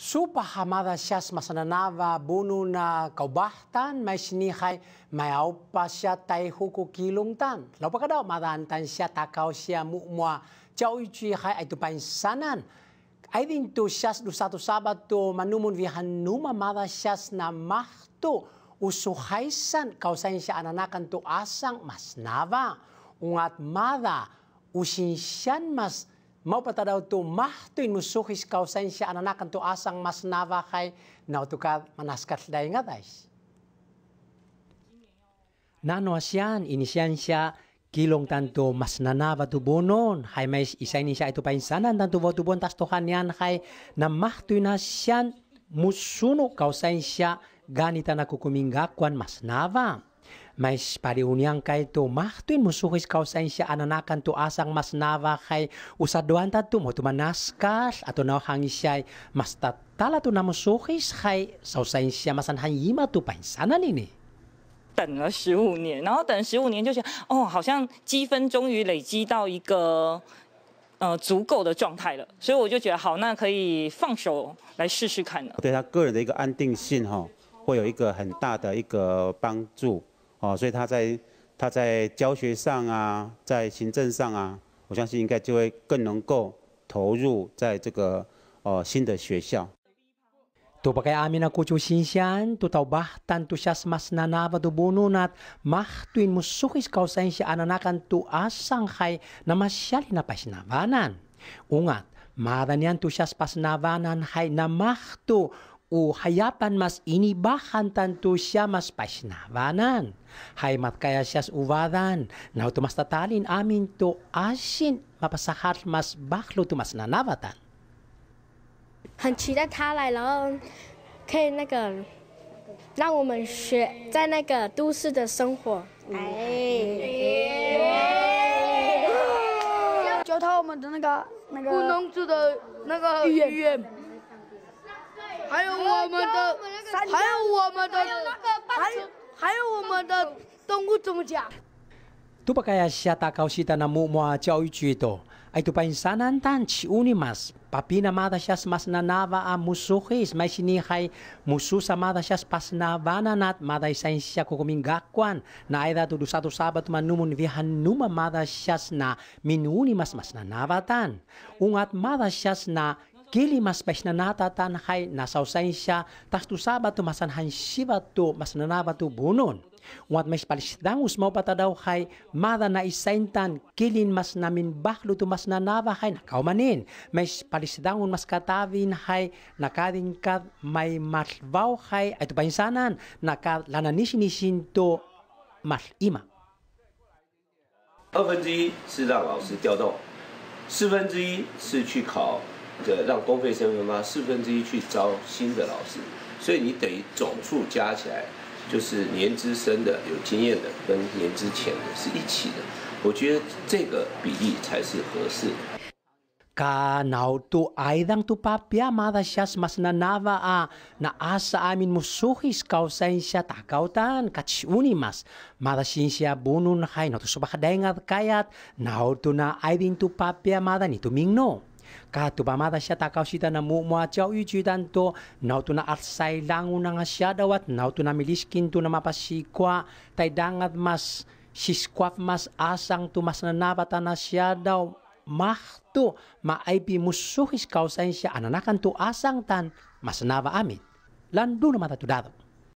Supa hamada masana masananava bunu na kaubahtan hai sinihai may aupa siya tai huku kilung tan. Lapa ka daw madantan takau takaw siya mu'mwa chow ichihay ay pain sanan. Ai din tu shas du satu sabato manumun vihan mada shas na mahto usuhaisan sain shia ananakan tu asang mas nava. Ungat mada usin shan mas mau pa daw to mahtuin musuhis kausan siya ananakan to asang mas nava kay nautukad manaskas day nga days. Nano asyan, inisyan siya kilong tanto mas nanava tubonon hay may isay ni siya ito painsanan tanto wa tubon tas tuhan yan kay na mahtuin na siyan musuno kausan siya ganita na kukumingakwan mas nava. Mais parihuniang kaya to mah tuin musuhis kausa in s y ananakan a tu asang masnavah kaya usadwanta tu motumanaskas ato nawhang siay mas tatala tu namusuhis kaya sausaisya masanhang ima tu p a n s a n a nini？等了十五年，然后等十五年就觉得，哦，好像积分终于累积到一个呃足够的状态了，所以我就觉得好，那可以放手来试试看了。对他个人的一个安定性哈，会有一个很大的一个帮助。哦，所以他在他在教学上啊，在行政上啊，我相信应该就会更能够投入在这个哦新的学校。Do p a k a a mina g u u s i n s i s a n tuturo ba a n tushas mas na n a v a tu b u n u n a t Mahdun musukis k a u s e n s na nanakan tuas ang hay namasyalin a p a s i n a v a n a n Unat g madanyan tushas p a s n a v a n a n hay namahdo 很期待他来，然后可以那个让我们学在那个都市的生活，哎，教套我们的那个古农族的那个语言。还有我们的，还有我们的，还有还有我们的动物，怎么讲？tupakayasya takausita na mua 教育局 do ay tupain sa nandang chuni mas papi na mga shasmas na nawaan musuhe is may sinihay musu sa mga shas pas na wananat madaisang siya kung minsagwan na ayda tu du sa tu sabatuman numun via numa mga shas na minuni mas mas na nawaan unat mga shas na kili masbash na natatanakay nasawsayin siya tas tusaba tumasanhan shiba tu mas nanaba tu bunon. Ngat mas palisdangus mo pata daw kay mada na isaintan kilin mas namin baklo tu mas nanaba kay nakaumanin. Mas palisdangun mas katavin hay nakadin kad may matvaw kay ay tupainsanan nakad lananisinishin to mas ima. 二分之一是让老师调动，四分之一是去考的让公费生分发四分之一去招新的老师，所以你等于总数加起来，就是年资深的有经验的跟年资浅的是一起的。我觉得这个比例才是合适。卡瑙杜埃当杜帕比亚，妈妈想什么难为啊？那阿萨阿明穆苏希斯卡奥先生打勾单，卡奇乌尼吗？妈妈心想不弄海诺，都说把带硬的卡亚，卡奥杜纳埃丁杜帕比亚，妈妈你都明了。Kato ba mata siya takaw siya na mumua chaw yu chudan to nauto na arsay lango na nga siya dawat nauto na miliskin to na mapasikwa tay dangat mas siskwaf mas asang tumas na nabata na siya daw mahto maaypi musuhis kausain siya ananakan to asang tan mas naba amit. Lando na matatudado.